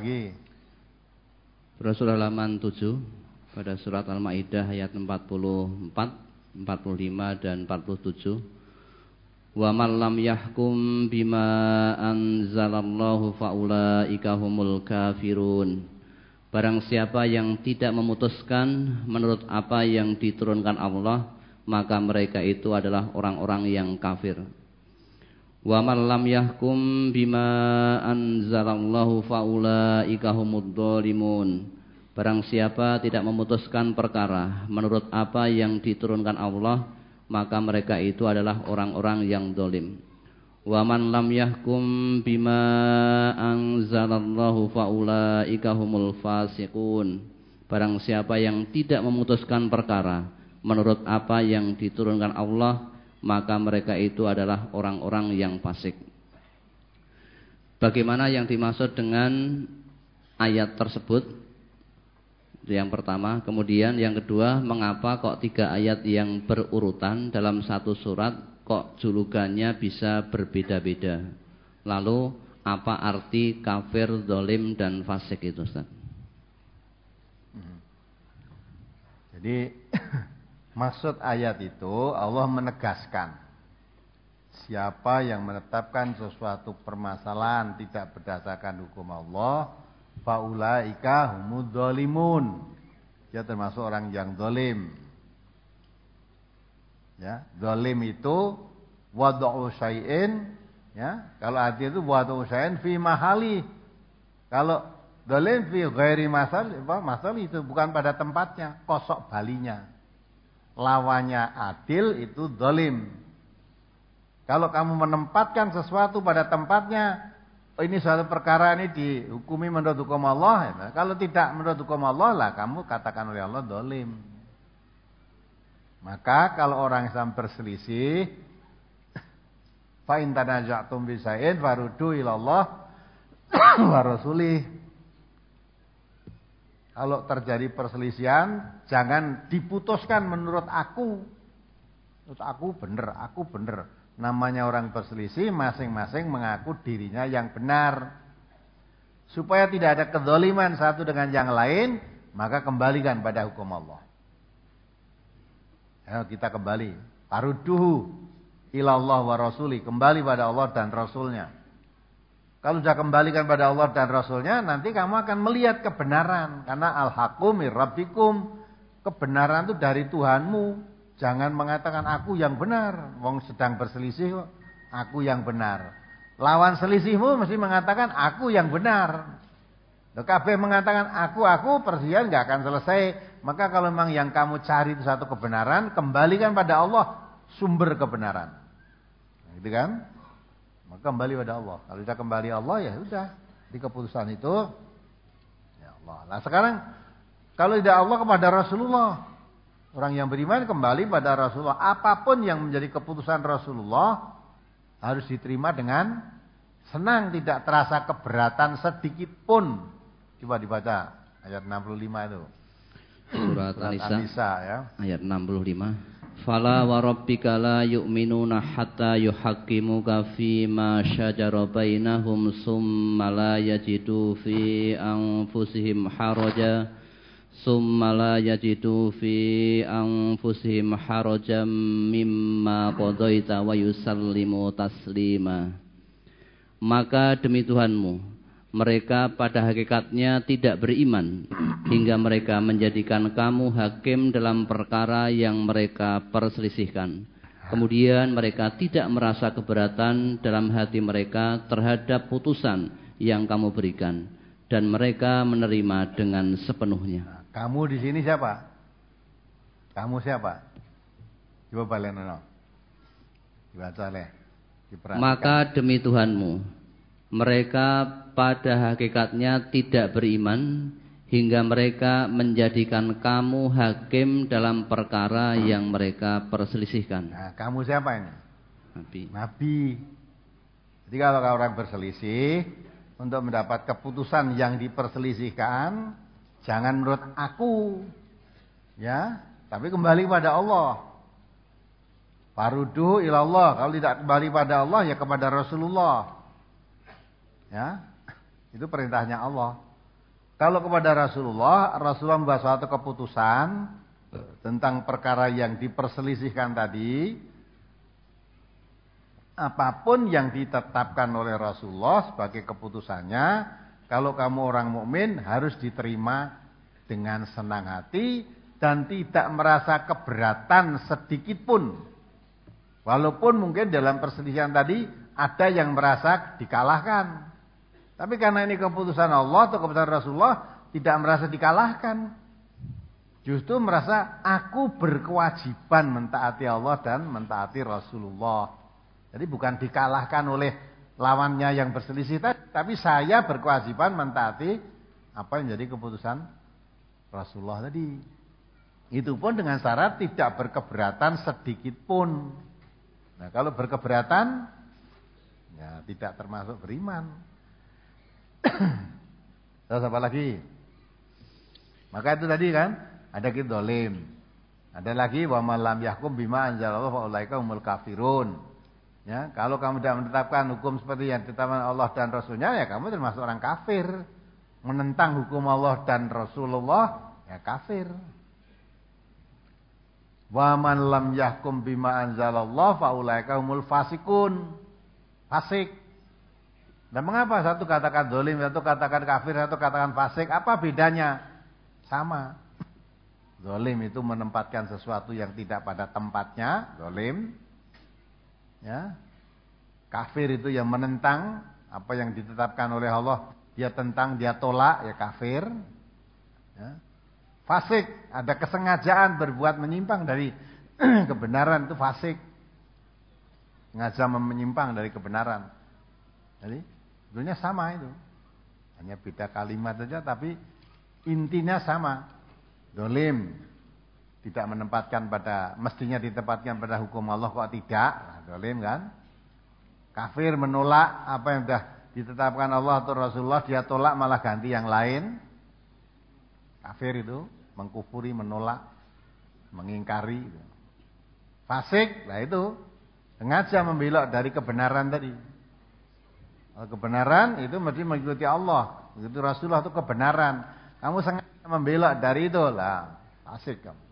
lagi? Surah, surah halaman 7 pada surat Al-Maidah ayat 44, 45 dan 47. Wa man lam yahkum bima anzalallahu faulaika humul kafirun. Barang siapa yang tidak memutuskan menurut apa yang diturunkan Allah, maka mereka itu adalah orang-orang yang kafir. Wa man lam yahkum bima anzalallahu faulaika humud dhalimun. Barang siapa tidak memutuskan perkara menurut apa yang diturunkan Allah, maka mereka itu adalah orang-orang yang dolim. Wa man lam yahkum bima anzalallahu faulaika humul fasiqun. Barang siapa yang tidak memutuskan perkara menurut apa yang diturunkan Allah, maka mereka itu adalah orang-orang yang fasik. Bagaimana yang dimaksud dengan ayat tersebut? Itu yang pertama, kemudian yang kedua, mengapa kok tiga ayat yang berurutan dalam satu surat kok julukannya bisa berbeda-beda? Lalu apa arti kafir, dolim, dan fasik itu Ustaz? Hmm. Jadi Maksud ayat itu Allah menegaskan siapa yang menetapkan sesuatu permasalahan tidak berdasarkan hukum Allah faulaika humud Dia termasuk orang yang dolim. Ya, dolim itu wadu syai'in ya. Kalau hati itu wadu syai'in fi mahali. Kalau dolim fi ghairi masal, masal itu bukan pada tempatnya, kosok balinya lawannya adil itu dolim. Kalau kamu menempatkan sesuatu pada tempatnya, oh ini suatu perkara ini dihukumi menurut hukum Allah. Ya. Kalau tidak menurut hukum Allah lah, kamu katakan oleh Allah dolim. Maka kalau orang Islam berselisih, fa in tanaja'tum bisain farudu ilallah warasulih kalau terjadi perselisihan jangan diputuskan menurut aku. Menurut aku bener, aku bener. Namanya orang berselisih masing-masing mengaku dirinya yang benar. Supaya tidak ada kedoliman satu dengan yang lain, maka kembalikan pada hukum Allah. Ayo kita kembali. Taruduhu ilallah wa rasuli. Kembali pada Allah dan Rasulnya. Kalau sudah kembalikan pada Allah dan Rasulnya, nanti kamu akan melihat kebenaran. Karena al-hakum rabbikum. Kebenaran itu dari Tuhanmu. Jangan mengatakan aku yang benar. Wong sedang berselisih, aku yang benar. Lawan selisihmu mesti mengatakan aku yang benar. KB mengatakan aku aku persediaan gak akan selesai. Maka kalau memang yang kamu cari itu satu kebenaran, kembalikan pada Allah sumber kebenaran. Gitu kan? Maka kembali pada Allah. Kalau tidak kembali Allah ya sudah. Di keputusan itu ya Allah. Nah sekarang kalau tidak Allah kepada Rasulullah. Orang yang beriman kembali pada Rasulullah. Apapun yang menjadi keputusan Rasulullah harus diterima dengan senang. Tidak terasa keberatan sedikit pun. Coba dibaca ayat 65 itu. Surat, Surat al Anisa ya. ayat 65. Fala wa rabbika la yu'minuna hatta yuhaqqimuka fi ma syajara bainahum summa la yajidu fi anfusihim haraja summa la yajidu fi anfusihim harajan mimma qadaita wa yusallimu taslima maka demi Tuhanmu mereka pada hakikatnya tidak beriman hingga mereka menjadikan kamu hakim dalam perkara yang mereka perselisihkan. Kemudian mereka tidak merasa keberatan dalam hati mereka terhadap putusan yang kamu berikan dan mereka menerima dengan sepenuhnya. Kamu di sini siapa? Kamu siapa? Coba balen Dibaca Maka demi Tuhanmu, mereka pada hakikatnya tidak beriman hingga mereka menjadikan kamu hakim dalam perkara hmm. yang mereka perselisihkan. Nah, kamu siapa ini? Nabi. Nabi. Jadi kalau orang berselisih untuk mendapat keputusan yang diperselisihkan, jangan menurut aku. Ya, tapi kembali pada Allah. Farudu ilallah, kalau tidak kembali pada Allah ya kepada Rasulullah. Ya, itu perintahnya Allah. Kalau kepada Rasulullah, Rasulullah membuat suatu keputusan tentang perkara yang diperselisihkan tadi. Apapun yang ditetapkan oleh Rasulullah sebagai keputusannya, kalau kamu orang mukmin harus diterima dengan senang hati dan tidak merasa keberatan sedikit pun. Walaupun mungkin dalam perselisihan tadi ada yang merasa dikalahkan. Tapi karena ini keputusan Allah atau keputusan Rasulullah tidak merasa dikalahkan. Justru merasa aku berkewajiban mentaati Allah dan mentaati Rasulullah. Jadi bukan dikalahkan oleh lawannya yang berselisih tadi, tapi saya berkewajiban mentaati apa yang jadi keputusan Rasulullah tadi. Itu pun dengan syarat tidak berkeberatan sedikit pun. Nah, kalau berkeberatan ya tidak termasuk beriman. Terus apa lagi? Maka itu tadi kan ada kidolim. Ada lagi wa malam yahkum bima anzalallahu fa umul kafirun. Ya, kalau kamu tidak menetapkan hukum seperti yang ditetapkan Allah dan Rasulnya ya kamu termasuk orang kafir. Menentang hukum Allah dan Rasulullah ya kafir. Wa man lam yahkum bima anzalallahu faulaika umul fasikun. Fasik. Dan mengapa satu katakan dolim, satu katakan kafir, satu katakan fasik? Apa bedanya? Sama. Dolim itu menempatkan sesuatu yang tidak pada tempatnya, dolim. Ya. Kafir itu yang menentang apa yang ditetapkan oleh Allah, dia tentang, dia tolak, ya kafir. Ya. Fasik, ada kesengajaan berbuat menyimpang dari kebenaran itu fasik. sengaja menyimpang dari kebenaran. Jadi Sebetulnya sama itu. Hanya beda kalimat saja tapi intinya sama. Dolim. Tidak menempatkan pada, mestinya ditempatkan pada hukum Allah kok tidak. Nah, dolim kan. Kafir menolak apa yang sudah ditetapkan Allah atau Rasulullah. Dia tolak malah ganti yang lain. Kafir itu mengkufuri, menolak, mengingkari. Fasik, lah itu sengaja membelok dari kebenaran tadi. Eh, kebenaran itu mesti mengikuti Allah. itu Rasulullah itu kebenaran. Kamu sangat membela dari itu lah. Asik kamu.